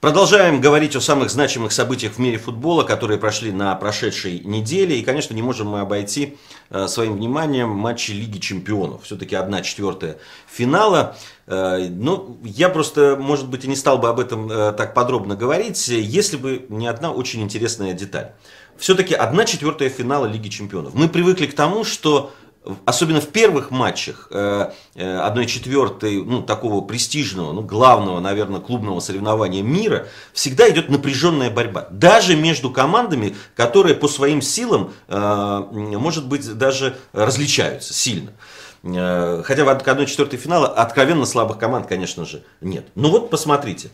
Продолжаем говорить о самых значимых событиях в мире футбола, которые прошли на прошедшей неделе. И, конечно, не можем мы обойти э, своим вниманием матчи Лиги Чемпионов. Все-таки 1-4 финала. Э, Но ну, я просто, может быть, и не стал бы об этом э, так подробно говорить, если бы не одна очень интересная деталь. Все-таки 1-4 финала Лиги Чемпионов. Мы привыкли к тому, что особенно в первых матчах 1-4 э, э, ну, такого престижного, ну, главного, наверное, клубного соревнования мира, всегда идет напряженная борьба. Даже между командами, которые по своим силам, э, может быть, даже различаются сильно. Хотя в 1-4 финала откровенно слабых команд, конечно же, нет. Но ну, вот посмотрите,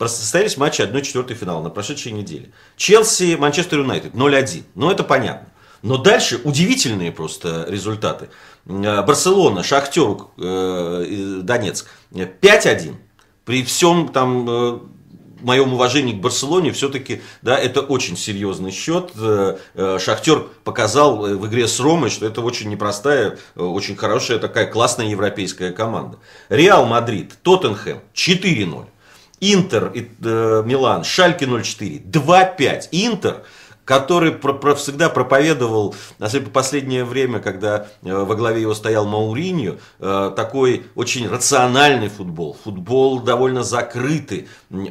состоялись матчи 1-4 финала на прошедшей неделе. Челси, Манчестер Юнайтед 0-1. Ну это понятно. Но дальше удивительные просто результаты. Э, Барселона, Шахтеру, э, Донецк 5-1. При всем там э, моем уважении к Барселоне, все-таки, да, это очень серьезный счет. Шахтер показал в игре с Ромой, что это очень непростая, очень хорошая такая классная европейская команда. Реал Мадрид, Тоттенхэм 4-0. Интер, Милан, Шальки 0-4, 2-5. Интер который про, про, всегда проповедовал, особенно в последнее время, когда э, во главе его стоял Мауриньо, э, такой очень рациональный футбол, футбол довольно закрытый,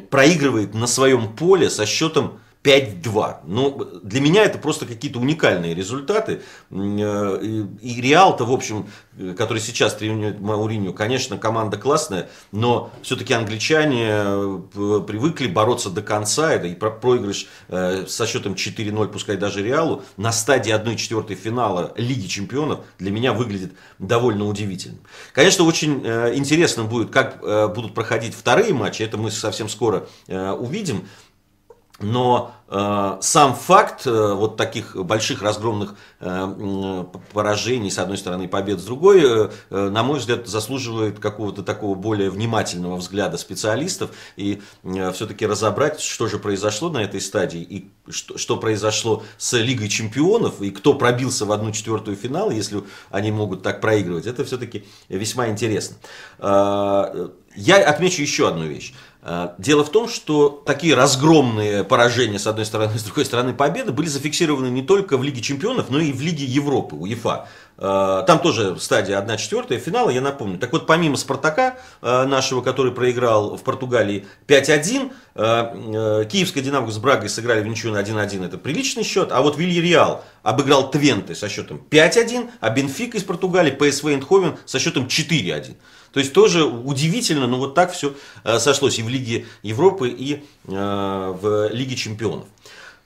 проигрывает на своем поле со счетом 5-2. Ну, для меня это просто какие-то уникальные результаты. Э, и Реал-то, в общем, э, который сейчас тренирует Мауриню, конечно, команда классная, но все-таки англичане э, привыкли бороться до конца. Это и проигрыш со счетом 4-0, пускай даже Реалу, на стадии 1-4 финала Лиги Чемпионов для меня выглядит довольно удивительным. Конечно, очень интересно будет, как будут проходить вторые матчи. Это мы совсем скоро увидим. Но э, сам факт э, вот таких больших разгромных э, поражений, с одной стороны, побед, с другой, э, э, на мой взгляд, заслуживает какого-то такого более внимательного взгляда специалистов и э, все-таки разобрать, что же произошло на этой стадии и что, что произошло с Лигой чемпионов и кто пробился в одну четвертую финал, если они могут так проигрывать. Это все-таки весьма интересно. Э, я отмечу еще одну вещь. А, дело в том, что такие разгромные поражения, с одной стороны, и с другой стороны, победы были зафиксированы не только в Лиге Чемпионов, но и в Лиге Европы, УЕФА. А, там тоже стадия 1-4 финала, я напомню. Так вот, помимо «Спартака» а, нашего, который проиграл в Португалии 5-1, киевская «Динамо» с «Брагой» сыграли в ничью на 1-1, это приличный счет. А вот «Вильяреал» обыграл «Твенте» со счетом 5-1, а «Бенфик» из Португалии, «ПСВ» Эндховен со счетом 4-1. То есть тоже удивительно, но вот так все сошлось. И в Лиге Европы и э, в Лиге Чемпионов.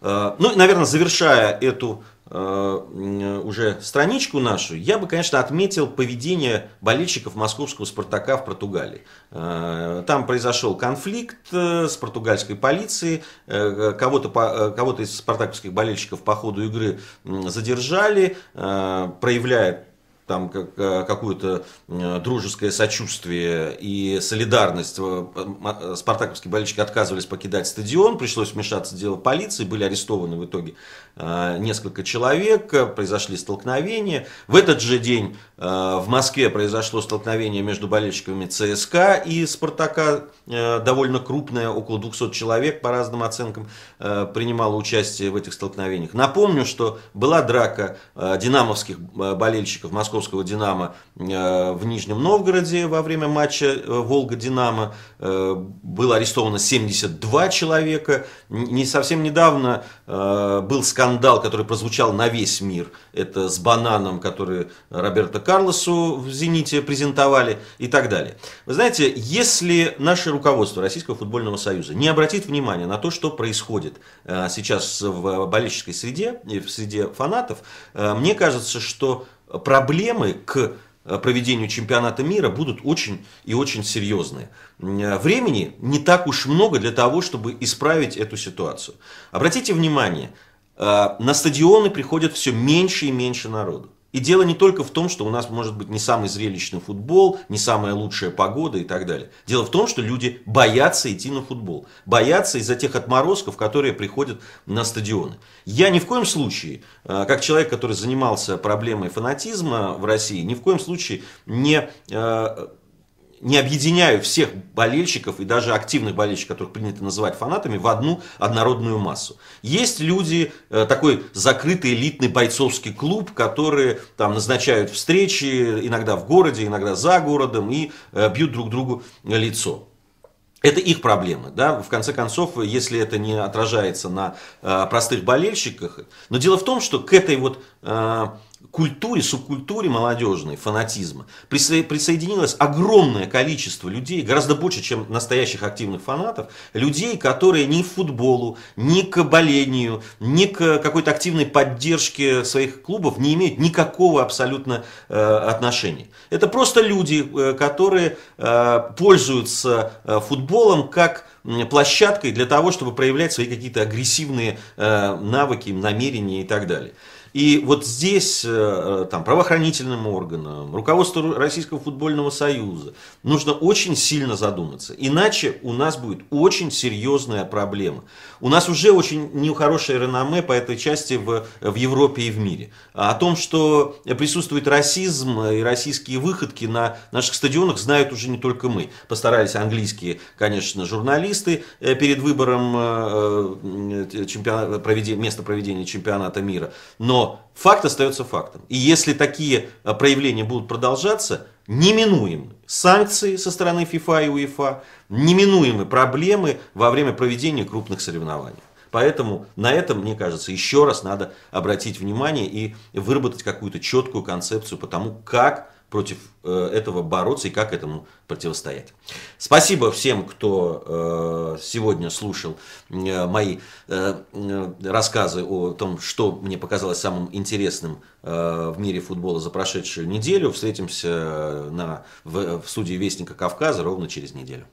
Э, ну и, наверное, завершая эту э, уже страничку нашу, я бы, конечно, отметил поведение болельщиков московского «Спартака» в Португалии. Там произошел конфликт с португальской полицией, кого-то кого из спартаковских болельщиков по ходу игры задержали, проявляя там как, э, какое-то э, дружеское сочувствие и солидарность. Э, а, спартаковские болельщики отказывались покидать стадион, пришлось вмешаться в дело полиции, были арестованы в итоге несколько человек, произошли столкновения. В этот же день в Москве произошло столкновение между болельщиками ЦСКА и Спартака, довольно крупное, около 200 человек по разным оценкам принимало участие в этих столкновениях. Напомню, что была драка динамовских болельщиков Московского московского «Динамо» э, в Нижнем Новгороде во время матча э, «Волга-Динамо». Э, было арестовано 72 человека. Не совсем недавно был скандал, который прозвучал на весь мир. Это с бананом, который Роберто Карлосу в «Зените» презентовали и так далее. Вы знаете, если наше руководство Российского футбольного союза не обратит внимания на то, что происходит сейчас в болельщической среде, и в среде фанатов, мне кажется, что проблемы к э, проведению чемпионата мира будут очень и очень серьезные. Э, времени не так уж много для того, чтобы исправить эту ситуацию. Обратите внимание, э, на стадионы приходят все меньше и меньше народу. И дело не только в том, что у нас может быть не самый зрелищный футбол, не самая лучшая погода и так далее. Дело в том, что люди боятся идти на футбол. Боятся из-за тех отморозков, которые приходят на стадионы. Я ни в коем случае, э, как человек, который занимался проблемой фанатизма в России, ни в коем случае не э, не объединяю всех болельщиков и даже активных болельщиков, которых принято называть фанатами, в одну однородную массу. Есть люди, э, такой закрытый элитный бойцовский клуб, которые там назначают встречи иногда в городе, иногда за городом и э, бьют друг другу лицо. Это их проблемы, да, в конце концов, если это не отражается на э, простых болельщиках. Но дело в том, что к этой вот культуре, субкультуре молодежной фанатизма присоединилось огромное количество людей, гораздо больше, чем настоящих активных фанатов, людей, которые ни к футболу, ни к болению, ни к какой-то активной поддержке своих клубов не имеют никакого абсолютно э, отношения. Это просто люди, э, которые э, пользуются э, футболом как площадкой для того, чтобы проявлять свои какие-то агрессивные э, навыки, намерения и так далее. И вот здесь э, э, там, правоохранительным органам, руководству Российского футбольного союза нужно очень сильно задуматься. Иначе у нас будет очень серьезная проблема. У нас уже очень нехорошее реноме по этой части в, в Европе и в мире. А о том, что присутствует расизм и российские выходки на наших стадионах, знают уже не только мы. Постарались английские, конечно, журналисты э, перед выбором чемпион... проведения, места проведения чемпионата мира. Но факт остается фактом. И если такие э, проявления будут продолжаться, неминуемы санкции со стороны ФИФА и УЕФА, неминуемы проблемы во время проведения крупных соревнований. Поэтому на этом, мне кажется, еще раз надо обратить внимание и выработать какую-то четкую концепцию по тому, как против э, этого бороться и как этому противостоять. Спасибо всем, кто э, сегодня слушал э, мои рассказы о том, что мне показалось самым интересным в мире футбола за прошедшую неделю. Встретимся на, в, в студии Вестника Кавказа ровно через неделю.